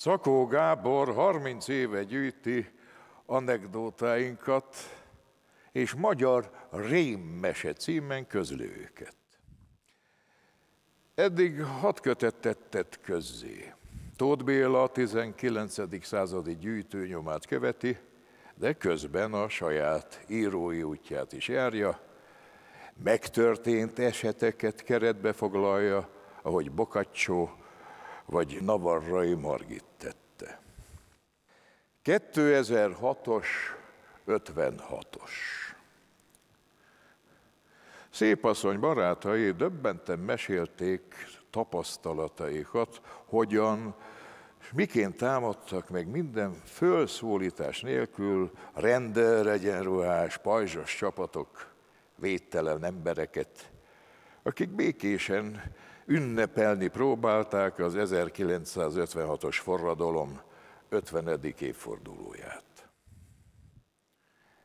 Szakó Gábor 30 éve gyűjti anekdótáinkat, és magyar rémmese címen közlő őket. Eddig hat kötetet tett közzé. Tóth Béla a 19. századi gyűjtőnyomát követi, de közben a saját írói útját is járja, megtörtént eseteket keretbe foglalja, ahogy Bokacsó vagy Navarrai Margit tette. 2006-os, 56-os. Szépasszony barátai döbbenten mesélték tapasztalataikat, hogyan és miként támadtak meg minden fölszólítás nélkül rendőr, egyenruhás, pajzsos csapatok védtelen embereket, akik békésen Ünnepelni próbálták az 1956-os forradalom 50. évfordulóját.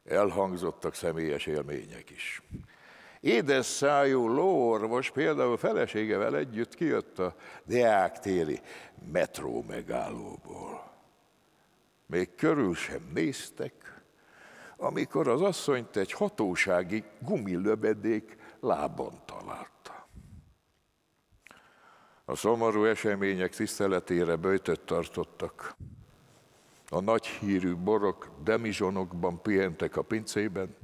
Elhangzottak személyes élmények is. Édes szájú lóorvos például feleségevel együtt kijött a téli metró megállóból. Még körül sem néztek, amikor az asszonyt egy hatósági gumilöbedék lábon talált a szomorú események tiszteletére böjtöt tartottak. A nagy hírű borok demizsonokban pihentek a pincében,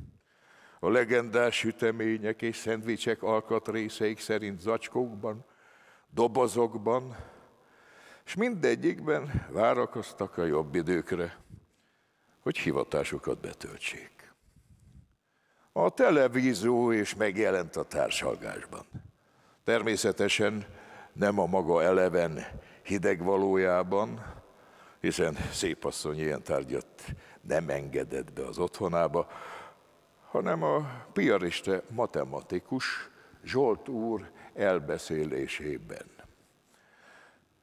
a legendás sütemények és szendvicsek alkatrészeik szerint zacskókban, dobozokban, és mindegyikben várakoztak a jobb időkre, hogy hivatásukat betöltsék. A televízió is megjelent a társalgásban. Természetesen nem a maga eleven hideg valójában, hiszen szépasszony ilyen tárgyat nem engedett be az otthonába, hanem a piariste matematikus Zsolt úr elbeszélésében.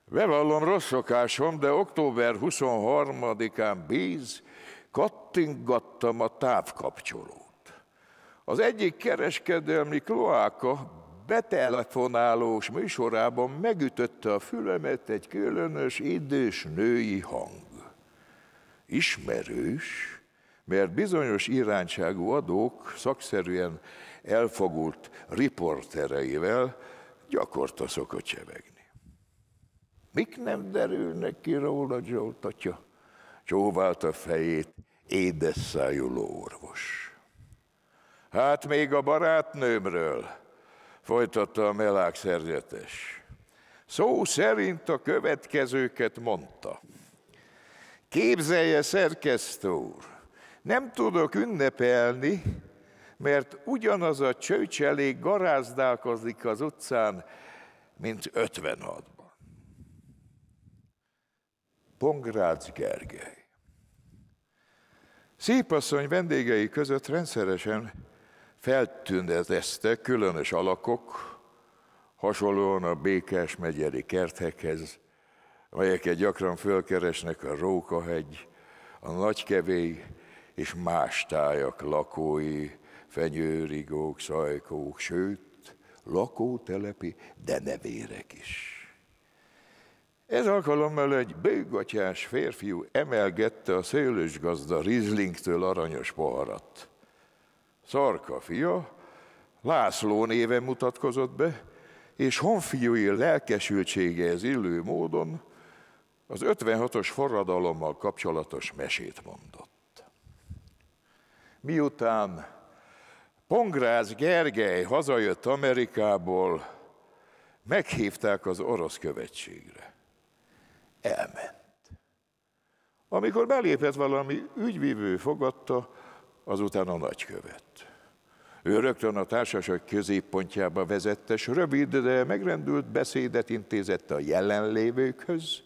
Bevallom rossz szokásom, de október 23-án bíz, kattingattam a távkapcsolót. Az egyik kereskedelmi kloáka betelefonálós műsorában megütötte a fülemet egy különös idős női hang. Ismerős, mert bizonyos irányságú adók szakszerűen elfogult riportereivel gyakorta szokott csevegni. Mik nem derülnek ki róla, Zsolt atya? Csóvált a fejét édesszájú orvos. Hát még a barátnőmről, folytatta a melák szerzetes. Szó szerint a következőket mondta. Képzelje, szerkesztő úr, nem tudok ünnepelni, mert ugyanaz a csőcselék garázdálkozik az utcán, mint 56-ban. Pongrácz Gergely. Szépasszony vendégei között rendszeresen feltündezte különös alakok, hasonlóan a békás megyeri kerthekhez, melyeket gyakran fölkeresnek a Rókahegy, a nagykevély és más tájak lakói, fenyőrigók, szajkók, sőt, lakótelepi de nevérek is. Ez alkalommal egy bőgatyás férfiú emelgette a szőlős gazda Rizlingtől aranyos poharat. Szarka fia, László néven mutatkozott be, és honfiúi lelkesültségehez illő módon az 56-os forradalommal kapcsolatos mesét mondott. Miután Pongrász Gergely hazajött Amerikából, meghívták az orosz követségre. Elment. Amikor belépett valami ügyvívő fogadta, azután a nagykövet. Ő rögtön a társaság középpontjába vezette, s rövid, de megrendült beszédet intézett a jelenlévőkhöz.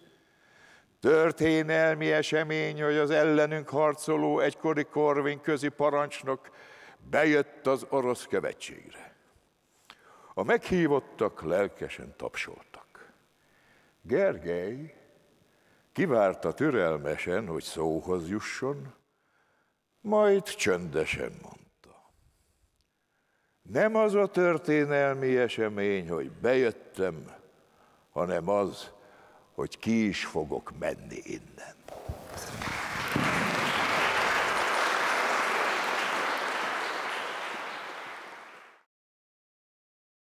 Történelmi esemény, hogy az ellenünk harcoló egykori korvin közi parancsnok bejött az orosz követségre. A meghívottak lelkesen tapsoltak. Gergely kivárta türelmesen, hogy szóhoz jusson, majd csöndesen mondta. Nem az a történelmi esemény, hogy bejöttem, hanem az, hogy ki is fogok menni innen.